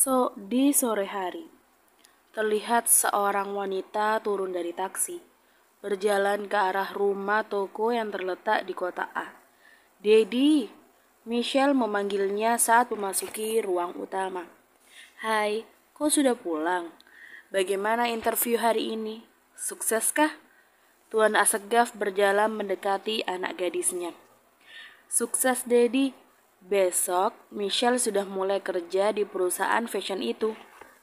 So, di sore hari, terlihat seorang wanita turun dari taksi, berjalan ke arah rumah toko yang terletak di kota A. Dedi, Michelle memanggilnya saat memasuki ruang utama. Hai, kau sudah pulang? Bagaimana interview hari ini? Sukseskah? Tuan Asegaf berjalan mendekati anak gadisnya. Sukses, Dedi. Besok, Michelle sudah mulai kerja di perusahaan fashion itu.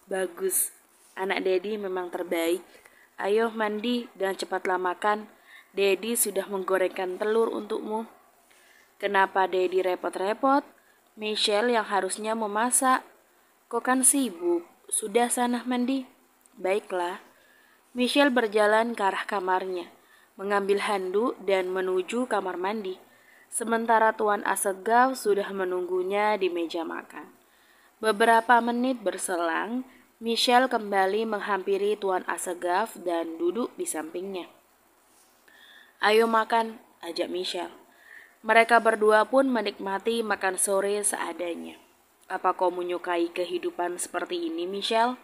Bagus, anak Dedi memang terbaik. Ayo mandi dan cepatlah makan. Dedi sudah menggorengkan telur untukmu. Kenapa Dedi repot-repot? Michelle yang harusnya memasak. Kok kan sibuk? Sudah sana mandi. Baiklah. Michelle berjalan ke arah kamarnya, mengambil handuk dan menuju kamar mandi sementara Tuan Asegaf sudah menunggunya di meja makan. Beberapa menit berselang, Michelle kembali menghampiri Tuan Asegaf dan duduk di sampingnya. Ayo makan, ajak Michelle. Mereka berdua pun menikmati makan sore seadanya. Apa kau menyukai kehidupan seperti ini, Michelle?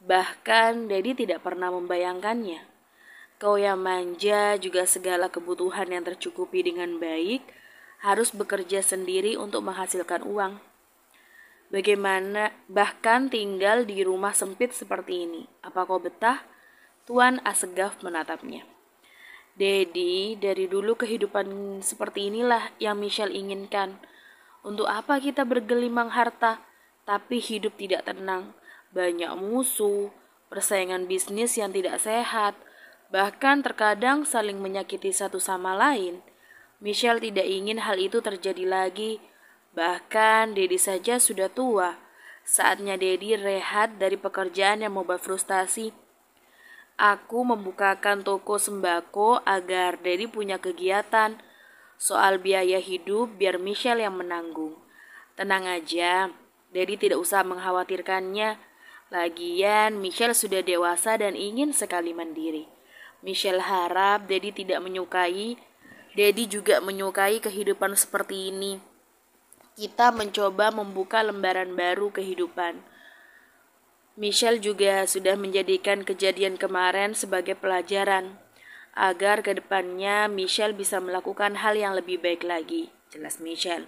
Bahkan Dedi tidak pernah membayangkannya. Kau yang manja juga segala kebutuhan yang tercukupi dengan baik harus bekerja sendiri untuk menghasilkan uang. Bagaimana bahkan tinggal di rumah sempit seperti ini? Apa kau betah? Tuan Asegaf menatapnya. Dedi, dari dulu kehidupan seperti inilah yang Michelle inginkan. Untuk apa kita bergelimang harta, tapi hidup tidak tenang, banyak musuh, persaingan bisnis yang tidak sehat, bahkan terkadang saling menyakiti satu sama lain. Michelle tidak ingin hal itu terjadi lagi, bahkan Dedi saja sudah tua. Saatnya Dedi rehat dari pekerjaan yang membuat frustasi. Aku membukakan toko sembako agar Dedi punya kegiatan. Soal biaya hidup biar Michelle yang menanggung. Tenang aja, Dedi tidak usah mengkhawatirkannya. Lagian, Michelle sudah dewasa dan ingin sekali mandiri. Michelle harap Dedi tidak menyukai. Dedi juga menyukai kehidupan seperti ini. Kita mencoba membuka lembaran baru kehidupan. Michelle juga sudah menjadikan kejadian kemarin sebagai pelajaran agar ke depannya Michelle bisa melakukan hal yang lebih baik lagi. Jelas Michelle.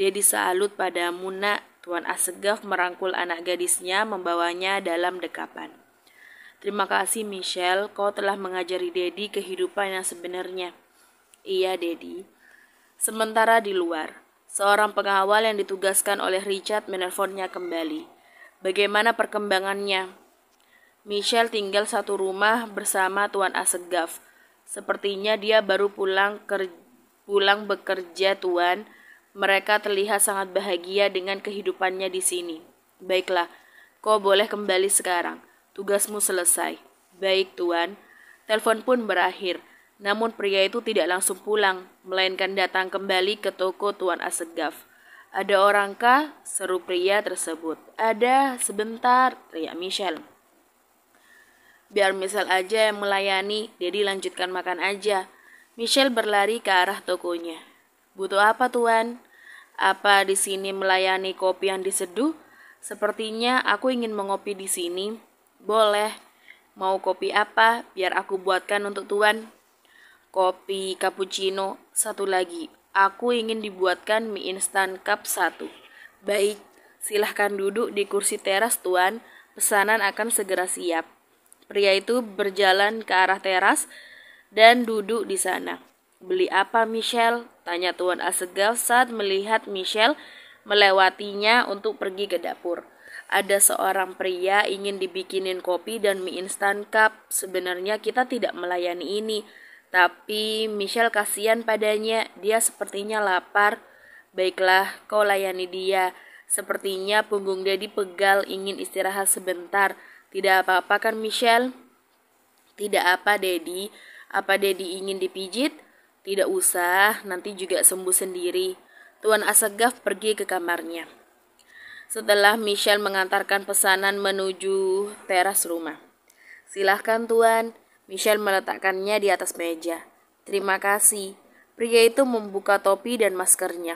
Dedi salut pada Muna, Tuan Asegaf merangkul anak gadisnya membawanya dalam dekapan. Terima kasih Michelle, kau telah mengajari Dedi kehidupan yang sebenarnya. Iya, Dedi. Sementara di luar, seorang pengawal yang ditugaskan oleh Richard menelponnya kembali. Bagaimana perkembangannya? Michelle tinggal satu rumah bersama Tuan Asegaf. Sepertinya dia baru pulang ker pulang bekerja, Tuan. Mereka terlihat sangat bahagia dengan kehidupannya di sini. Baiklah, kau boleh kembali sekarang. Tugasmu selesai. Baik, Tuan. Telepon pun berakhir. Namun pria itu tidak langsung pulang, melainkan datang kembali ke toko Tuan Asegaf. Ada orangkah? Seru pria tersebut. Ada, sebentar, teriak Michelle. Biar Michelle aja yang melayani, Jadi lanjutkan makan aja. Michelle berlari ke arah tokonya. Butuh apa, Tuan? Apa di sini melayani kopi yang diseduh? Sepertinya aku ingin mengopi di sini. Boleh. Mau kopi apa? Biar aku buatkan untuk tuan. Kopi cappuccino satu lagi. Aku ingin dibuatkan mie instan cup satu. Baik, silahkan duduk di kursi teras tuan. Pesanan akan segera siap. Pria itu berjalan ke arah teras dan duduk di sana. Beli apa Michelle? Tanya Tuan Asegaf saat melihat Michelle melewatinya untuk pergi ke dapur ada seorang pria ingin dibikinin kopi dan mie instan cup. Sebenarnya kita tidak melayani ini, tapi Michelle kasihan padanya, dia sepertinya lapar. Baiklah, kau layani dia. Sepertinya punggung Daddy pegal ingin istirahat sebentar. Tidak apa-apa kan Michelle? Tidak apa Dedi. Apa Dedi ingin dipijit? Tidak usah, nanti juga sembuh sendiri. Tuan Assegaf pergi ke kamarnya setelah Michelle mengantarkan pesanan menuju teras rumah. Silahkan tuan, Michelle meletakkannya di atas meja. Terima kasih. Pria itu membuka topi dan maskernya.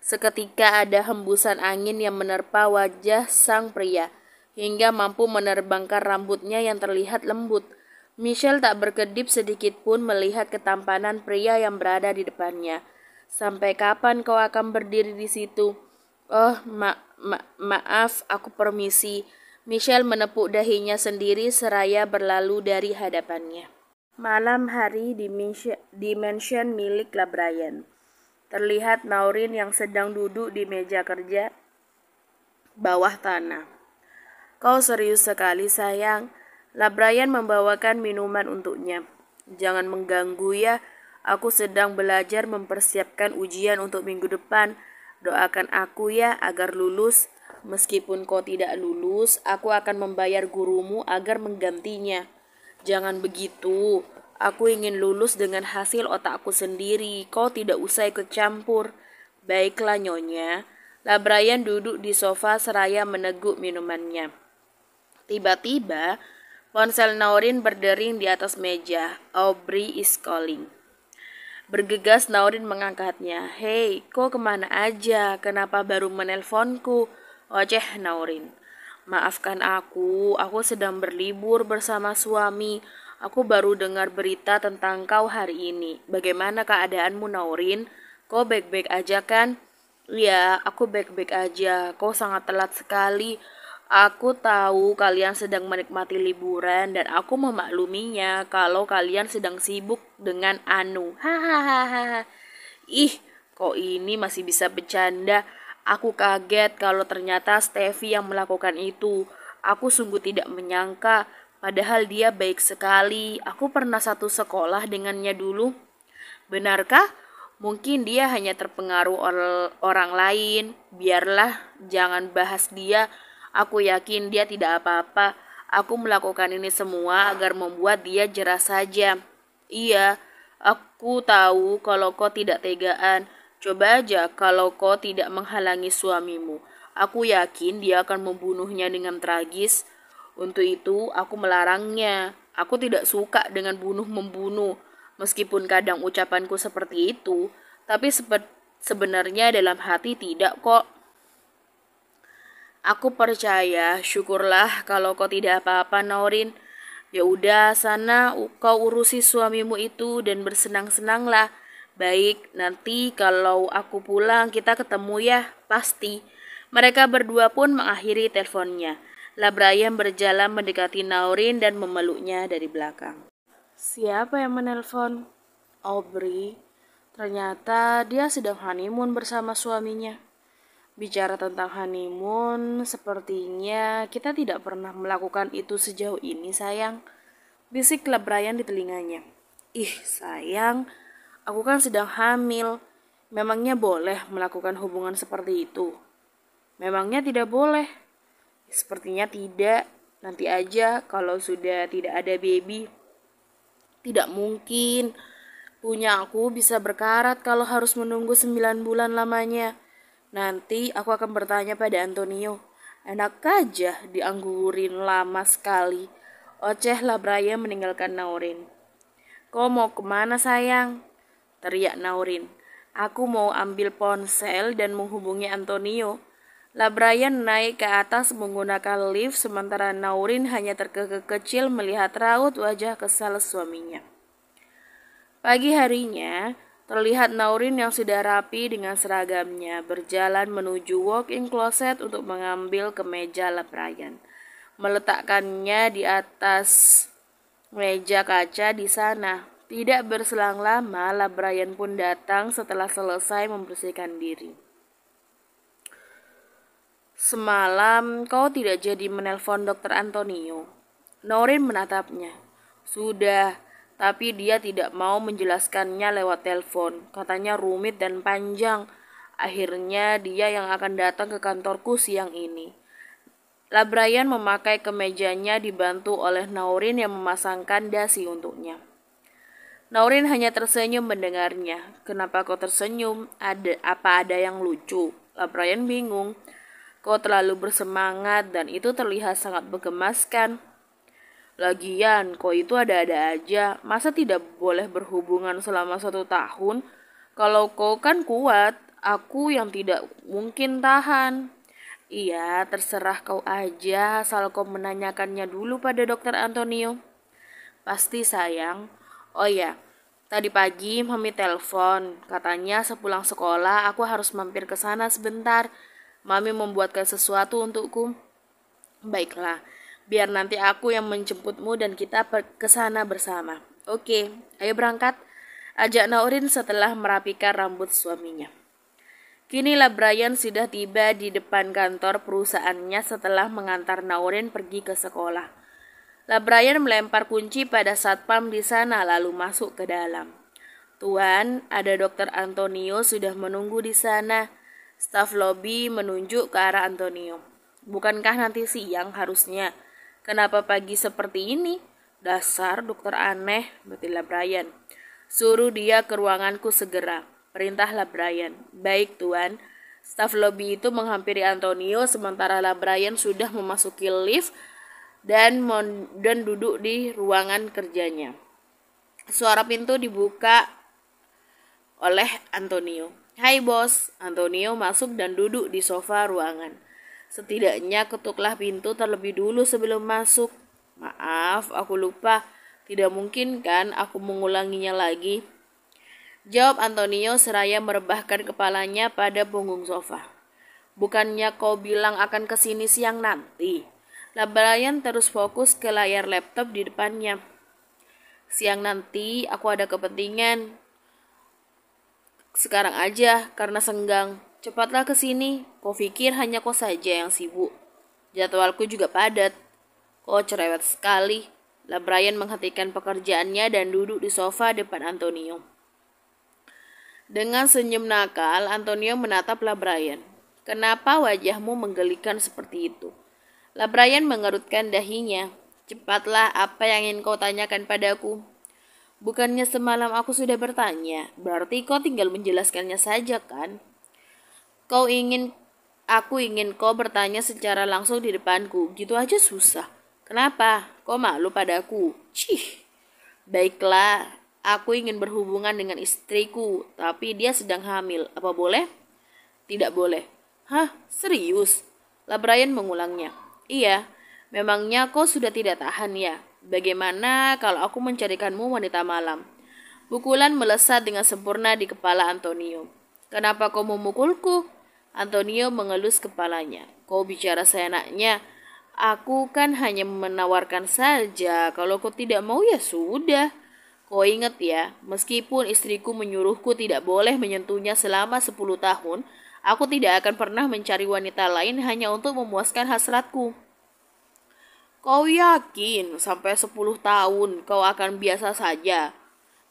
Seketika ada hembusan angin yang menerpa wajah sang pria, hingga mampu menerbangkan rambutnya yang terlihat lembut. Michelle tak berkedip sedikit pun melihat ketampanan pria yang berada di depannya. Sampai kapan kau akan berdiri di situ? Oh, ma ma maaf, aku permisi. Michelle menepuk dahinya sendiri seraya berlalu dari hadapannya. Malam hari di, mansion milik Labrayan. Terlihat Naurin yang sedang duduk di meja kerja bawah tanah. Kau serius sekali sayang. Labrayan membawakan minuman untuknya. Jangan mengganggu ya, aku sedang belajar mempersiapkan ujian untuk minggu depan. Doakan aku ya agar lulus. Meskipun kau tidak lulus, aku akan membayar gurumu agar menggantinya. Jangan begitu. Aku ingin lulus dengan hasil otakku sendiri. Kau tidak usah ikut campur. Baiklah, Nyonya. Labrayan duduk di sofa seraya meneguk minumannya. Tiba-tiba, ponsel Naurin berdering di atas meja. Aubrey is calling. Bergegas Naurin mengangkatnya. Hei, kok kemana aja? Kenapa baru menelponku? Oceh Naurin. Maafkan aku, aku sedang berlibur bersama suami. Aku baru dengar berita tentang kau hari ini. Bagaimana keadaanmu Naurin? Kau baik-baik aja kan? Iya, aku baik-baik aja. Kau sangat telat sekali. Aku tahu kalian sedang menikmati liburan dan aku memakluminya kalau kalian sedang sibuk dengan Anu. Hahaha. Ih, kok ini masih bisa bercanda? Aku kaget kalau ternyata Stevie yang melakukan itu. Aku sungguh tidak menyangka, padahal dia baik sekali. Aku pernah satu sekolah dengannya dulu. Benarkah? Mungkin dia hanya terpengaruh or orang lain. Biarlah, jangan bahas dia Aku yakin dia tidak apa-apa. Aku melakukan ini semua agar membuat dia jerah saja. Iya, aku tahu kalau kau tidak tegaan. Coba aja kalau kau tidak menghalangi suamimu. Aku yakin dia akan membunuhnya dengan tragis. Untuk itu, aku melarangnya. Aku tidak suka dengan bunuh-membunuh. Meskipun kadang ucapanku seperti itu, tapi sebenarnya dalam hati tidak kok. Aku percaya, syukurlah kalau kau tidak apa-apa, Naurin. Ya udah, sana kau urusi suamimu itu dan bersenang-senanglah. Baik, nanti kalau aku pulang kita ketemu ya, pasti. Mereka berdua pun mengakhiri teleponnya. Labrayam berjalan mendekati Naurin dan memeluknya dari belakang. Siapa yang menelpon? Aubrey. Ternyata dia sedang honeymoon bersama suaminya bicara tentang honeymoon, sepertinya kita tidak pernah melakukan itu sejauh ini, sayang. Bisik Brian di telinganya. Ih, sayang, aku kan sedang hamil. Memangnya boleh melakukan hubungan seperti itu? Memangnya tidak boleh. Sepertinya tidak. Nanti aja kalau sudah tidak ada baby. Tidak mungkin. Punya aku bisa berkarat kalau harus menunggu sembilan bulan lamanya. Nanti aku akan bertanya pada Antonio. Enak aja dianggurin lama sekali. Oceh Brian meninggalkan Naurin. Kau mau kemana sayang? Teriak Naurin. Aku mau ambil ponsel dan menghubungi Antonio. Labraya naik ke atas menggunakan lift sementara Naurin hanya terkekeh kecil melihat raut wajah kesal suaminya. Pagi harinya, Terlihat Naurin yang sudah rapi dengan seragamnya berjalan menuju walk-in closet untuk mengambil kemeja leprayan. Meletakkannya di atas meja kaca di sana. Tidak berselang lama, Labrayan pun datang setelah selesai membersihkan diri. Semalam kau tidak jadi menelpon dokter Antonio. Norin menatapnya. Sudah, tapi dia tidak mau menjelaskannya lewat telepon. Katanya rumit dan panjang. Akhirnya dia yang akan datang ke kantorku siang ini. Labrayan memakai kemejanya dibantu oleh Naurin yang memasangkan dasi untuknya. Naurin hanya tersenyum mendengarnya. Kenapa kau tersenyum? Ada apa ada yang lucu? Labrayan bingung. Kau terlalu bersemangat dan itu terlihat sangat bergemaskan. Lagian, kok itu ada-ada aja. Masa tidak boleh berhubungan selama satu tahun? Kalau kau kan kuat, aku yang tidak mungkin tahan. Iya, terserah kau aja asal kau menanyakannya dulu pada dokter Antonio. Pasti sayang. Oh ya, tadi pagi mami telepon. Katanya sepulang sekolah aku harus mampir ke sana sebentar. Mami membuatkan sesuatu untukku. Baiklah, biar nanti aku yang menjemputmu dan kita ke sana bersama. Oke, ayo berangkat. Ajak Naurin setelah merapikan rambut suaminya. Kini Brian sudah tiba di depan kantor perusahaannya setelah mengantar Naurin pergi ke sekolah. Brian melempar kunci pada satpam di sana lalu masuk ke dalam. Tuan, ada dokter Antonio sudah menunggu di sana. Staf lobi menunjuk ke arah Antonio. Bukankah nanti siang harusnya? Kenapa pagi seperti ini? Dasar dokter aneh, betila Brian. Suruh dia ke ruanganku segera. Perintahlah Brian. Baik, Tuan. Staf lobby itu menghampiri Antonio sementara lah Brian sudah memasuki lift dan, dan duduk di ruangan kerjanya. Suara pintu dibuka oleh Antonio. Hai bos, Antonio masuk dan duduk di sofa ruangan. Setidaknya ketuklah pintu terlebih dulu sebelum masuk. Maaf, aku lupa. Tidak mungkin kan aku mengulanginya lagi? Jawab Antonio seraya merebahkan kepalanya pada punggung sofa. Bukannya kau bilang akan kesini siang nanti? Labrayan terus fokus ke layar laptop di depannya. Siang nanti aku ada kepentingan. Sekarang aja karena senggang. Cepatlah ke sini, kau pikir hanya kau saja yang sibuk. Jadwalku juga padat. Kau cerewet sekali. Lah Brian menghentikan pekerjaannya dan duduk di sofa depan Antonio. Dengan senyum nakal, Antonio menatap La Brian. Kenapa wajahmu menggelikan seperti itu? La Brian mengerutkan dahinya. Cepatlah apa yang ingin kau tanyakan padaku. Bukannya semalam aku sudah bertanya, berarti kau tinggal menjelaskannya saja kan? Kau ingin aku ingin kau bertanya secara langsung di depanku. Gitu aja susah. Kenapa? Kau malu padaku? Cih. Baiklah, aku ingin berhubungan dengan istriku, tapi dia sedang hamil. Apa boleh? Tidak boleh. Hah? Serius? Labrayan mengulangnya. Iya, memangnya kau sudah tidak tahan ya? Bagaimana kalau aku mencarikanmu wanita malam? Pukulan melesat dengan sempurna di kepala Antonio. Kenapa kau memukulku? Antonio mengelus kepalanya. Kau bicara seenaknya. Aku kan hanya menawarkan saja. Kalau kau tidak mau ya sudah. Kau ingat ya, meskipun istriku menyuruhku tidak boleh menyentuhnya selama 10 tahun, aku tidak akan pernah mencari wanita lain hanya untuk memuaskan hasratku. Kau yakin sampai 10 tahun kau akan biasa saja?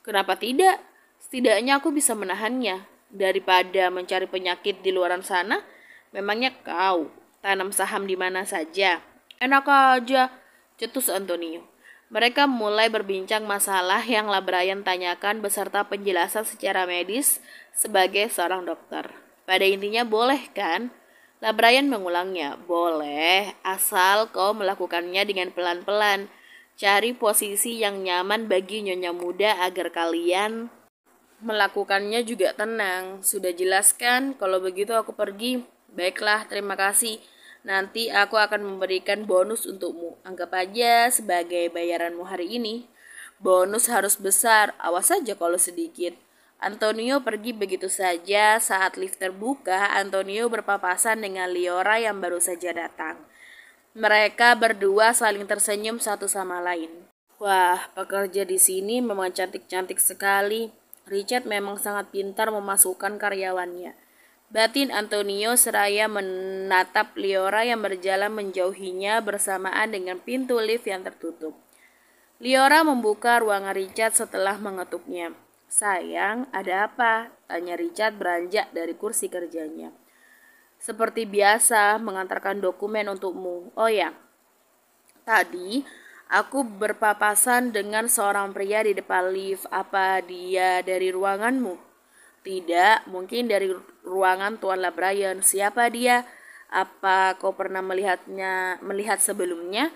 Kenapa tidak? Setidaknya aku bisa menahannya daripada mencari penyakit di luar sana, memangnya kau tanam saham di mana saja? Enak aja, cetus Antonio. Mereka mulai berbincang masalah yang Labrayan tanyakan beserta penjelasan secara medis sebagai seorang dokter. Pada intinya boleh kan? Labrayan mengulangnya, boleh asal kau melakukannya dengan pelan-pelan. Cari posisi yang nyaman bagi nyonya muda agar kalian melakukannya juga tenang. Sudah jelaskan, kalau begitu aku pergi. Baiklah, terima kasih. Nanti aku akan memberikan bonus untukmu. Anggap aja sebagai bayaranmu hari ini. Bonus harus besar, awas saja kalau sedikit. Antonio pergi begitu saja saat lift terbuka, Antonio berpapasan dengan Liora yang baru saja datang. Mereka berdua saling tersenyum satu sama lain. Wah, pekerja di sini memang cantik-cantik sekali. Richard memang sangat pintar memasukkan karyawannya. Batin Antonio seraya menatap Liora yang berjalan menjauhinya bersamaan dengan pintu lift yang tertutup. Liora membuka ruangan Richard setelah mengetuknya. Sayang, ada apa? Tanya Richard beranjak dari kursi kerjanya. Seperti biasa, mengantarkan dokumen untukmu. Oh ya, tadi Aku berpapasan dengan seorang pria di depan lift. Apa dia dari ruanganmu? Tidak, mungkin dari ruangan Tuan Labrayan. Siapa dia? Apa kau pernah melihatnya melihat sebelumnya?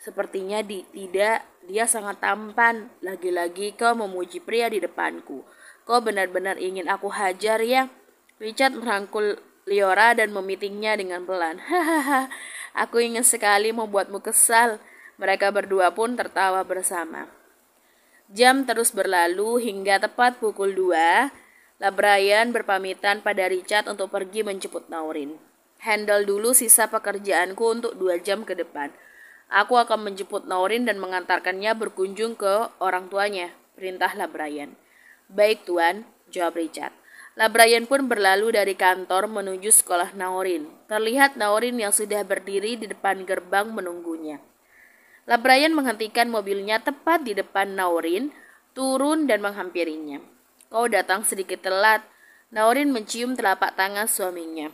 Sepertinya di, tidak, dia sangat tampan. Lagi-lagi kau memuji pria di depanku. Kau benar-benar ingin aku hajar ya? Richard merangkul Liora dan memitingnya dengan pelan. Hahaha, aku ingin sekali membuatmu kesal. Mereka berdua pun tertawa bersama. Jam terus berlalu hingga tepat pukul 2, Labrayan berpamitan pada Richard untuk pergi menjemput Naurin. Handle dulu sisa pekerjaanku untuk dua jam ke depan. Aku akan menjemput Naurin dan mengantarkannya berkunjung ke orang tuanya, perintah Labrayan. Baik tuan, jawab Richard. Labrayan pun berlalu dari kantor menuju sekolah Naurin. Terlihat Naurin yang sudah berdiri di depan gerbang menunggunya. Labrayan menghentikan mobilnya tepat di depan Naurin, turun dan menghampirinya. Kau datang sedikit telat. Naurin mencium telapak tangan suaminya.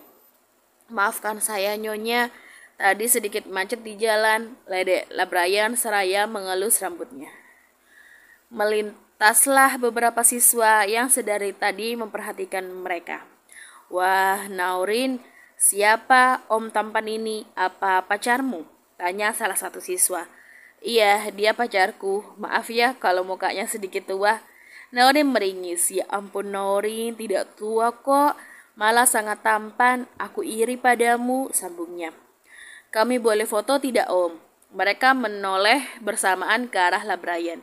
Maafkan saya, Nyonya. Tadi sedikit macet di jalan. Ledek Labrayan seraya mengelus rambutnya. Melintaslah beberapa siswa yang sedari tadi memperhatikan mereka. Wah, Naurin, siapa om tampan ini? Apa pacarmu? Tanya salah satu siswa. Iya, dia pacarku. Maaf ya kalau mukanya sedikit tua. Naorin meringis. Ya ampun Naorin, tidak tua kok. Malah sangat tampan. Aku iri padamu, sambungnya. Kami boleh foto tidak om? Mereka menoleh bersamaan ke arah Labrayan.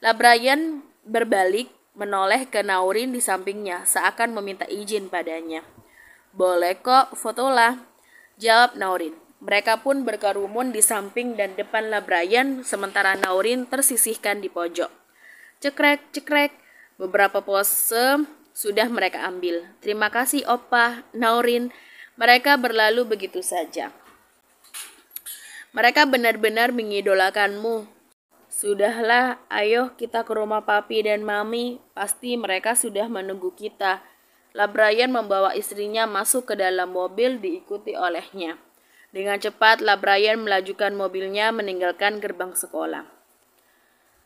Labrayan berbalik menoleh ke Naurin di sampingnya, seakan meminta izin padanya. Boleh kok, fotolah. Jawab Naurin. Mereka pun berkerumun di samping dan depan Brian, sementara Naurin tersisihkan di pojok. Cekrek, cekrek, beberapa pose sudah mereka ambil. Terima kasih Opa, Naurin. Mereka berlalu begitu saja. Mereka benar-benar mengidolakanmu. Sudahlah, ayo kita ke rumah papi dan mami. Pasti mereka sudah menunggu kita. Labrayan membawa istrinya masuk ke dalam mobil diikuti olehnya. Dengan cepat, Labrayan melajukan mobilnya meninggalkan gerbang sekolah.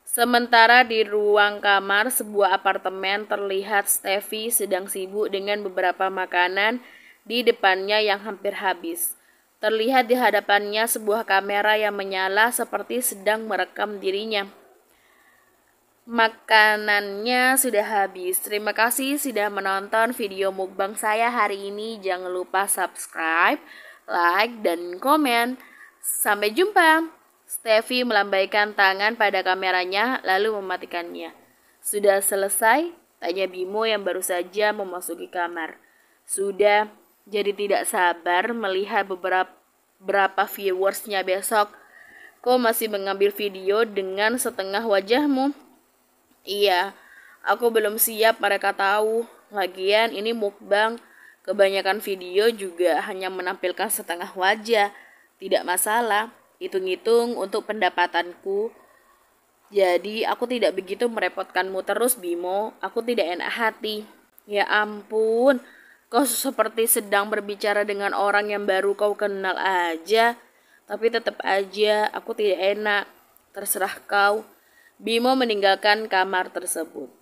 Sementara di ruang kamar sebuah apartemen terlihat Steffi sedang sibuk dengan beberapa makanan di depannya yang hampir habis. Terlihat di hadapannya sebuah kamera yang menyala seperti sedang merekam dirinya. Makanannya sudah habis. Terima kasih sudah menonton video mukbang saya hari ini. Jangan lupa subscribe like, dan komen. Sampai jumpa. Steffi melambaikan tangan pada kameranya lalu mematikannya. Sudah selesai? Tanya Bimo yang baru saja memasuki kamar. Sudah, jadi tidak sabar melihat beberapa, berapa viewersnya besok. Kau masih mengambil video dengan setengah wajahmu? Iya, aku belum siap mereka tahu. Lagian ini mukbang, Kebanyakan video juga hanya menampilkan setengah wajah. Tidak masalah, hitung-hitung untuk pendapatanku. Jadi aku tidak begitu merepotkanmu terus Bimo, aku tidak enak hati. Ya ampun, kau seperti sedang berbicara dengan orang yang baru kau kenal aja. Tapi tetap aja aku tidak enak. Terserah kau. Bimo meninggalkan kamar tersebut.